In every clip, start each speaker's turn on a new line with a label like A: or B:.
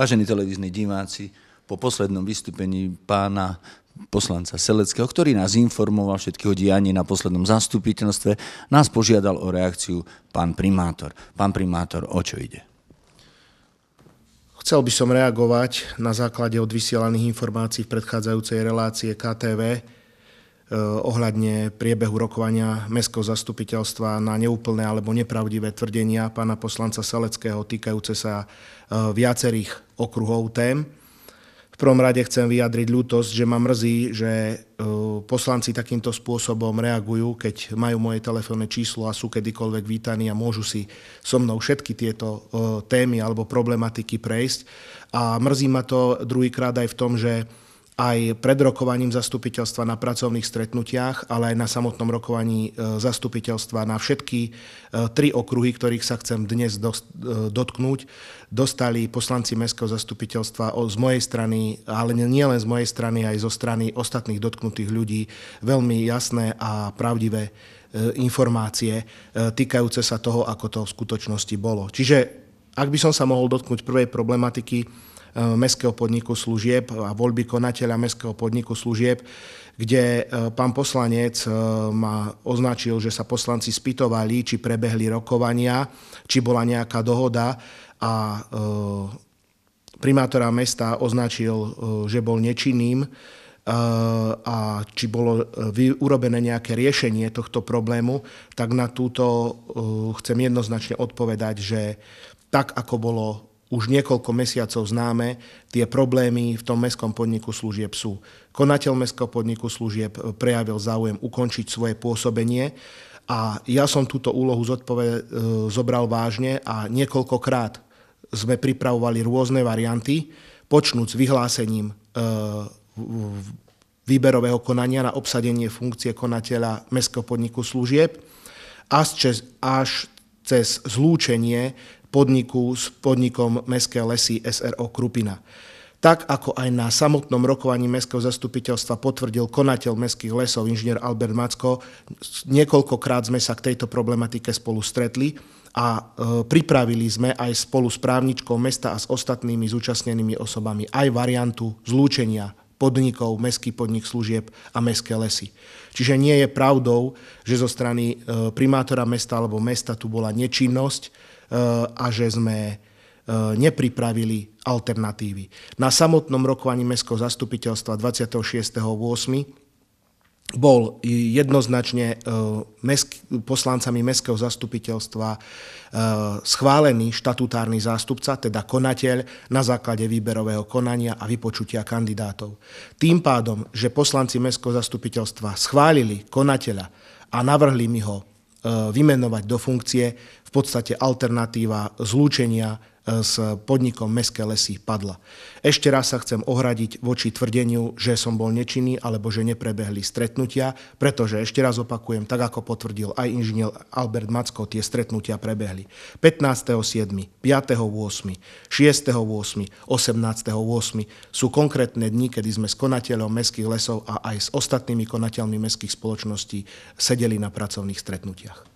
A: Vážení televízni diváci, po poslednom vystúpení pána poslanca Seleckého, ktorý nás informoval všetkého diania na poslednom zastupiteľstve, nás požiadal o reakciu pán primátor. Pán primátor, o čo ide? Chcel by som reagovať na základe odvysielaných informácií v predchádzajúcej relácie KTV, Eh, ohľadne priebehu rokovania Mestského zastupiteľstva na neúplné alebo nepravdivé tvrdenia pána poslanca Seleckého týkajúce sa eh, viacerých okruhov tém. V prvom rade chcem vyjadriť ľútosť, že ma mrzí, že eh, poslanci takýmto spôsobom reagujú, keď majú moje telefónne číslo a sú kedykoľvek vítaní a môžu si so mnou všetky tieto témy alebo problematiky prejsť. A mrzí ma to druhýkrát aj v tom, že aj pred rokovaním zastupiteľstva na pracovných stretnutiach, ale aj na samotnom rokovaní e, zastupiteľstva na všetky e, tri okruhy, ktorých sa chcem dnes e, dotknúť, dostali poslanci Mestského zastupiteľstva z mojej strany, ale nielen z mojej strany, aj zo strany ostatných dotknutých ľudí veľmi jasné a pravdivé informácie týkajúce sa toho, ako to v skutočnosti bolo. Čiže ak by som sa mohol dotknúť prvej problematiky, Eh, mestského podniku služieb a voľby konateľa mestského podniku služieb, kde eh, pán poslanec eh, ma označil, že sa poslanci spýtovali, či prebehli rokovania, či bola nejaká dohoda a primátora mesta označil, že bol nečinným a či bolo urobené nejaké riešenie tohto problému, tak na túto chcem jednoznačne odpovedať, že tak, ako bolo už niekoľko mesiacov známe, tie problémy v tom mestskom podniku služieb sú. Konateľ mestského podniku služieb e, prejavil záujem ukončiť svoje pôsobenie a ja som túto úlohu zodpove- e, zobral vážne a niekoľkokrát sme pripravovali rôzne varianty, počnúc vyhlásením e, výberového konania na obsadenie funkcie konateľa mestského podniku služieb až cez, až cez zlúčenie podniku s podnikom Mestské lesy SRO Krupina. Tak ako aj na samotnom rokovaní Mestského zastupiteľstva potvrdil konateľ Mestských lesov inžinier Albert Macko, niekoľkokrát sme sa k tejto problematike spolu stretli a e, pripravili sme aj spolu s právničkou mesta a s ostatnými zúčastnenými osobami aj variantu zlúčenia podnikov, mestský podnik služieb a mestské lesy. Čiže nie je pravdou, že zo strany e, primátora mesta alebo mesta tu bola nečinnosť e, a že sme e, nepripravili alternatívy. Na samotnom rokovaní mestského zastupiteľstva 26.8 bol jednoznačne e, poslancami mestského zastupiteľstva e, schválený štatutárny zástupca, teda konateľ, na základe výberového konania a vypočutia kandidátov. Tým pádom, že poslanci mestského zastupiteľstva schválili konateľa a navrhli mi ho e, vymenovať do funkcie, v podstate alternatíva zlúčenia s podnikom Mestské lesy padla. Ešte raz sa chcem ohradiť voči tvrdeniu, že som bol nečinný alebo že neprebehli stretnutia, pretože ešte raz opakujem, tak ako potvrdil aj inžinier Albert Macko, tie stretnutia prebehli 15.7., 5.8., 6.8., 18.8. Sú konkrétne dni, kedy sme s konateľom Mestských lesov a aj s ostatnými konateľmi mestských spoločností sedeli na pracovných stretnutiach.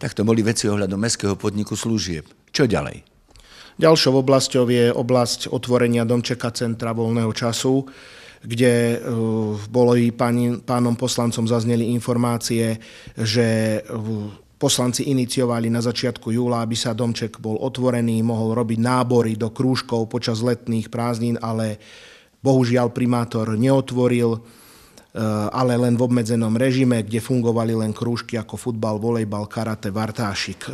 A: Tak to boli veci ohľadom mestského podniku služieb. Čo ďalej? Ďalšou oblasťou je oblasť otvorenia Domčeka centra voľného času, kde e, boli pani, pánom poslancom zazneli informácie, že e, poslanci iniciovali na začiatku júla, aby sa Domček bol otvorený, mohol robiť nábory do krúžkov počas letných prázdnin, ale bohužiaľ primátor neotvoril e, ale len v obmedzenom režime, kde fungovali len krúžky ako futbal, volejbal, karate, vartášik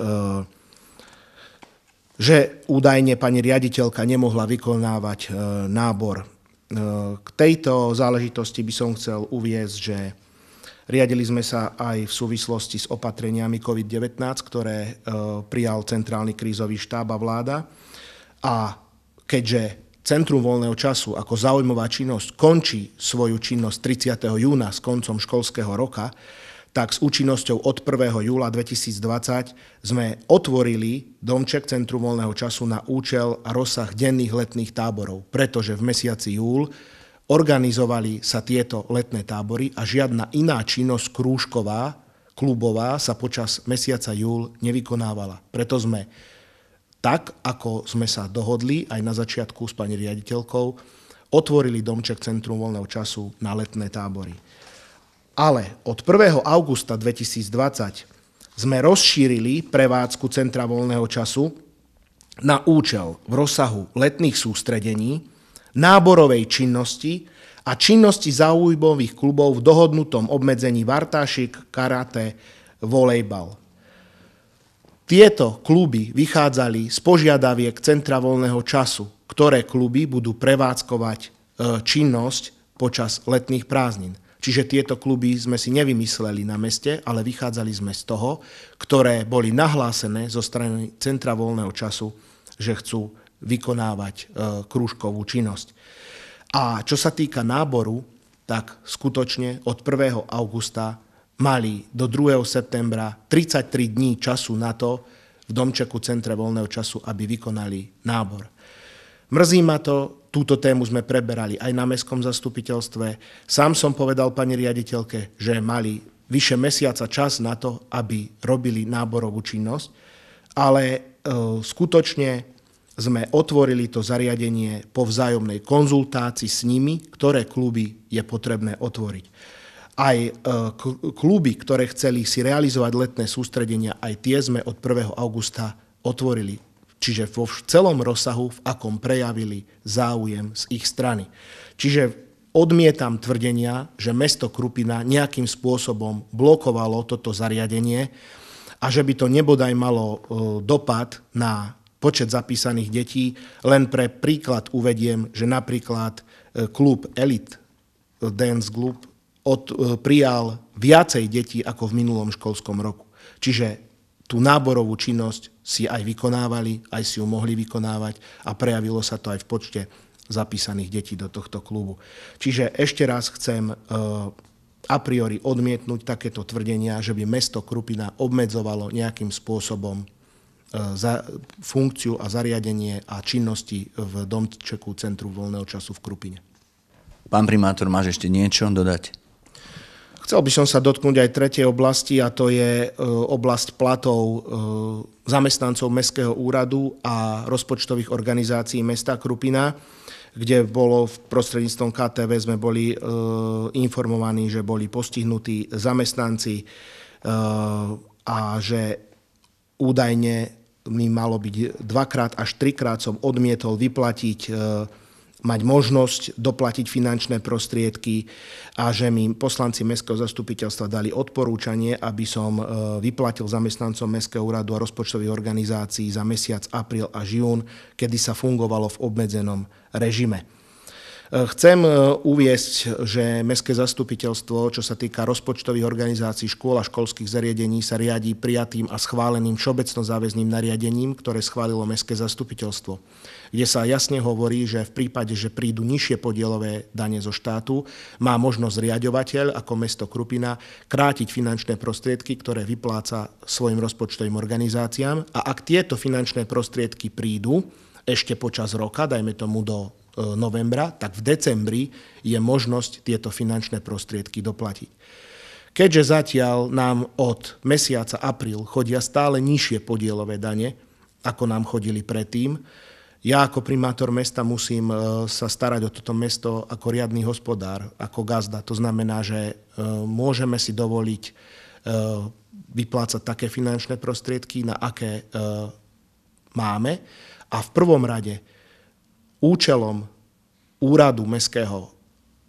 A: že údajne pani riaditeľka nemohla vykonávať e, nábor. E, k tejto záležitosti by som chcel uviezť, že riadili sme sa aj v súvislosti s opatreniami COVID-19, ktoré e, prijal Centrálny krízový štáb a vláda. A keďže Centrum voľného času ako zaujímavá činnosť končí svoju činnosť 30. júna s koncom školského roka, tak s účinnosťou od 1. júla 2020 sme otvorili domček Centru voľného času na účel a rozsah denných letných táborov, pretože v mesiaci júl organizovali sa tieto letné tábory a žiadna iná činnosť krúžková, klubová sa počas mesiaca júl nevykonávala. Preto sme tak, ako sme sa dohodli aj na začiatku s pani riaditeľkou, otvorili domček Centrum voľného času na letné tábory. Ale od 1. augusta 2020 sme rozšírili prevádzku Centra voľného času na účel v rozsahu letných sústredení, náborovej činnosti a činnosti záujmových klubov v dohodnutom obmedzení vartášik, karate, volejbal. Tieto kluby vychádzali z požiadaviek Centra voľného času, ktoré kluby budú prevádzkovať e, činnosť počas letných prázdnin. Čiže tieto kluby sme si nevymysleli na meste, ale vychádzali sme z toho, ktoré boli nahlásené zo strany Centra voľného času, že chcú vykonávať e, krúžkovú činnosť. A čo sa týka náboru, tak skutočne od 1. augusta mali do 2. septembra 33 dní času na to v domčeku Centre voľného času, aby vykonali nábor. Mrzí ma to, túto tému sme preberali aj na mestskom zastupiteľstve. Sám som povedal pani riaditeľke, že mali vyše mesiaca čas na to, aby robili náborovú činnosť, ale e, skutočne sme otvorili to zariadenie po vzájomnej konzultácii s nimi, ktoré kluby je potrebné otvoriť. Aj e, kluby, ktoré chceli si realizovať letné sústredenia, aj tie sme od 1. augusta otvorili Čiže vo celom rozsahu, v akom prejavili záujem z ich strany. Čiže odmietam tvrdenia, že mesto Krupina nejakým spôsobom blokovalo toto zariadenie a že by to nebodaj malo e, dopad na počet zapísaných detí. Len pre príklad uvediem, že napríklad e, klub Elite e, Dance Club od, prijal viacej detí ako v minulom školskom roku. Čiže tú náborovú činnosť si aj vykonávali, aj si ju mohli vykonávať a prejavilo sa to aj v počte zapísaných detí do tohto klubu. Čiže ešte raz chcem e, a priori odmietnúť takéto tvrdenia, že by mesto Krupina obmedzovalo nejakým spôsobom e, za funkciu a zariadenie a činnosti v domčeku Centru voľného času v Krupine. Pán primátor, máš ešte niečo dodať? Chcel by som sa dotknúť aj tretej oblasti a to je e, oblasť platov e, zamestnancov Mestského úradu a rozpočtových organizácií mesta Krupina, kde bolo v prostredníctvom KTV sme boli e, informovaní, že boli postihnutí zamestnanci a že údajne mi malo byť dvakrát až trikrát som odmietol vyplatiť mať možnosť doplatiť finančné prostriedky a že mi poslanci Mestského zastupiteľstva dali odporúčanie, aby som e, vyplatil zamestnancom Mestského úradu a rozpočtových organizácií za mesiac apríl a žiún, kedy sa fungovalo v obmedzenom režime. Chcem e, uviesť, že Mestské zastupiteľstvo, čo sa týka rozpočtových organizácií škôl a školských zariadení, sa riadí prijatým a schváleným všeobecno záväzným nariadením, ktoré schválilo Mestské zastupiteľstvo, kde sa jasne hovorí, že v prípade, že prídu nižšie podielové dane zo štátu, má možnosť riadovateľ ako mesto Krupina krátiť finančné prostriedky, ktoré vypláca svojim rozpočtovým organizáciám a ak tieto finančné prostriedky prídu, ešte počas roka, dajme tomu do E, novembra, tak v decembri je možnosť tieto finančné prostriedky doplatiť. Keďže zatiaľ nám od mesiaca apríl chodia stále nižšie podielové dane, ako nám chodili predtým, ja ako primátor mesta musím e, sa starať o toto mesto ako riadny hospodár, ako gazda. To znamená, že e, môžeme si dovoliť vyplácať také finančné prostriedky, na aké máme. A v prvom rade účelom úradu mestského,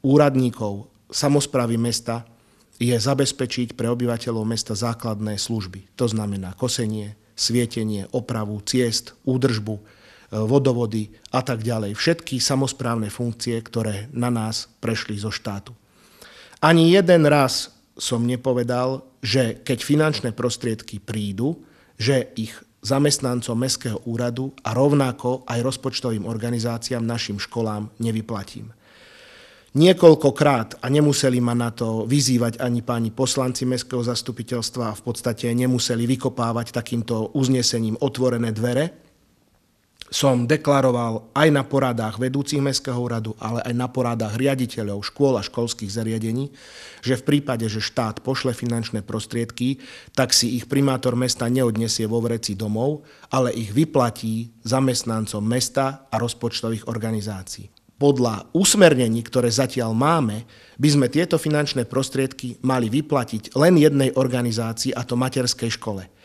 A: úradníkov, samozprávy mesta je zabezpečiť pre obyvateľov mesta základné služby. To znamená kosenie, svietenie, opravu ciest, údržbu, e, vodovody a tak ďalej. Všetky samozprávne funkcie, ktoré na nás prešli zo štátu. Ani jeden raz som nepovedal, že keď finančné prostriedky prídu, že ich zamestnancom Mestského úradu a rovnako aj rozpočtovým organizáciám, našim školám nevyplatím. Niekoľkokrát, a nemuseli ma na to vyzývať ani páni poslanci Mestského zastupiteľstva v podstate nemuseli vykopávať takýmto uznesením otvorené dvere, som deklaroval aj na poradách vedúcich Mestského úradu, ale aj na poradách riaditeľov škôl a školských zariadení, že v prípade, že štát pošle finančné prostriedky, tak si ich primátor mesta neodnesie vo vreci domov, ale ich vyplatí zamestnancom mesta a rozpočtových organizácií. Podľa usmernení, ktoré zatiaľ máme, by sme tieto finančné prostriedky mali vyplatiť len jednej organizácii, a to materskej škole –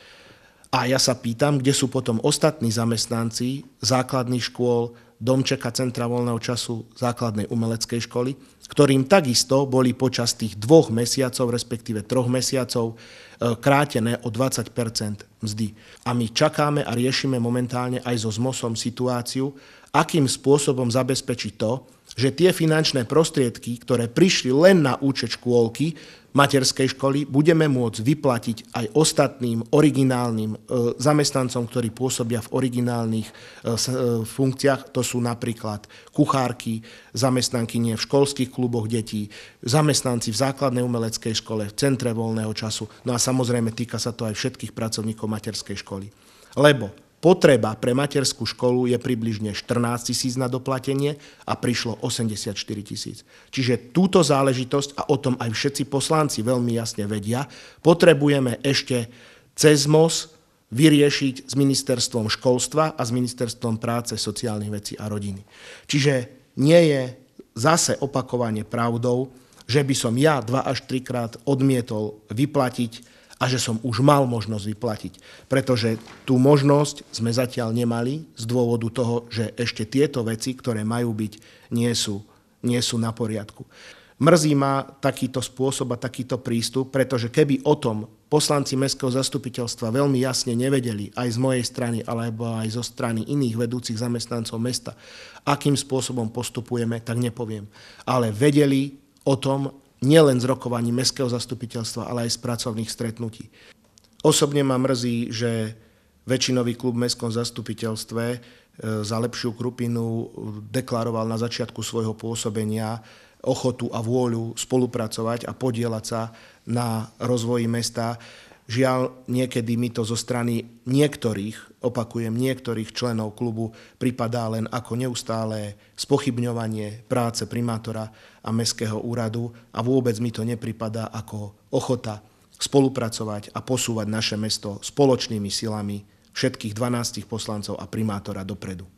A: a ja sa pýtam, kde sú potom ostatní zamestnanci základných škôl, domčeka Centra voľného času základnej umeleckej školy, ktorým takisto boli počas tých dvoch mesiacov, respektíve troch mesiacov, e, krátené o 20 mzdy. A my čakáme a riešime momentálne aj so ZMOSom situáciu, akým spôsobom zabezpečiť to, že tie finančné prostriedky, ktoré prišli len na účet škôlky, materskej školy, budeme môcť vyplatiť aj ostatným originálnym e, zamestnancom, ktorí pôsobia v originálnych e, e, funkciách. To sú napríklad kuchárky, nie v školských kluboch detí, zamestnanci v základnej umeleckej škole, v centre voľného času. No a samozrejme týka sa to aj všetkých pracovníkov materskej školy. Lebo Potreba pre materskú školu je približne 14 tisíc na doplatenie a prišlo 84 tisíc. Čiže túto záležitosť, a o tom aj všetci poslanci veľmi jasne vedia, potrebujeme ešte cez MOS vyriešiť s ministerstvom školstva a s ministerstvom práce, sociálnych vecí a rodiny. Čiže nie je zase opakovanie pravdou, že by som ja dva až trikrát odmietol vyplatiť a že som už mal možnosť vyplatiť. Pretože tú možnosť sme zatiaľ nemali z dôvodu toho, že ešte tieto veci, ktoré majú byť, nie sú, nie sú na poriadku. Mrzí ma takýto spôsob a takýto prístup, pretože keby o tom poslanci mestského zastupiteľstva veľmi jasne nevedeli aj z mojej strany, alebo aj zo strany iných vedúcich zamestnancov mesta, akým spôsobom postupujeme, tak nepoviem. Ale vedeli o tom, nielen z rokovaní mestského zastupiteľstva, ale aj z pracovných stretnutí. Osobne ma mrzí, že väčšinový klub v mestskom zastupiteľstve e, za lepšiu krupinu e, deklaroval na začiatku svojho pôsobenia ochotu a vôľu spolupracovať a podielať sa na rozvoji mesta. Žiaľ, niekedy mi to zo strany niektorých, opakujem, niektorých členov klubu pripadá len ako neustálé spochybňovanie práce primátora a mestského úradu a vôbec mi to nepripadá ako ochota spolupracovať a posúvať naše mesto spoločnými silami všetkých 12 poslancov a primátora dopredu.